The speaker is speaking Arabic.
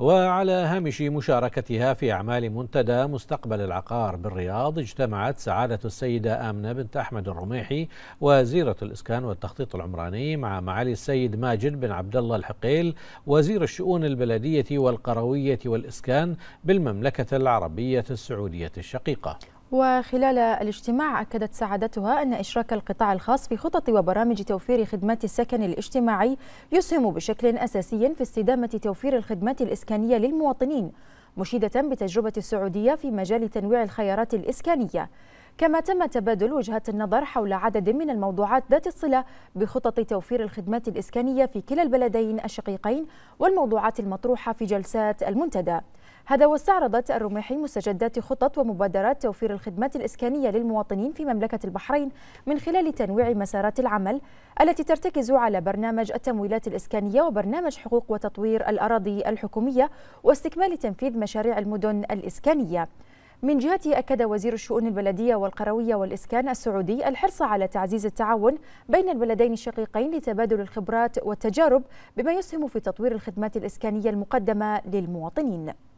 وعلى هامش مشاركتها في أعمال منتدى مستقبل العقار بالرياض اجتمعت سعادة السيدة آمنة بنت أحمد الرميحي وزيرة الإسكان والتخطيط العمراني مع معالي السيد ماجد بن عبد الله الحقيل وزير الشؤون البلدية والقروية والإسكان بالمملكة العربية السعودية الشقيقة وخلال الاجتماع أكدت سعادتها أن إشراك القطاع الخاص في خطط وبرامج توفير خدمات السكن الاجتماعي يسهم بشكل أساسي في استدامة توفير الخدمات الإسكانية للمواطنين مشيدة بتجربة السعودية في مجال تنويع الخيارات الإسكانية كما تم تبادل وجهات النظر حول عدد من الموضوعات ذات الصلة بخطط توفير الخدمات الإسكانية في كلا البلدين الشقيقين والموضوعات المطروحة في جلسات المنتدى هذا واستعرضت الرماحي مستجدات خطط ومبادرات توفير الخدمات الإسكانية للمواطنين في مملكة البحرين من خلال تنويع مسارات العمل التي ترتكز على برنامج التمويلات الإسكانية وبرنامج حقوق وتطوير الأراضي الحكومية واستكمال تنفيذ مشاريع المدن الإسكانية من جهته أكد وزير الشؤون البلدية والقروية والإسكان السعودي الحرص على تعزيز التعاون بين البلدين الشقيقين لتبادل الخبرات والتجارب بما يسهم في تطوير الخدمات الإسكانية المقدمة للمواطنين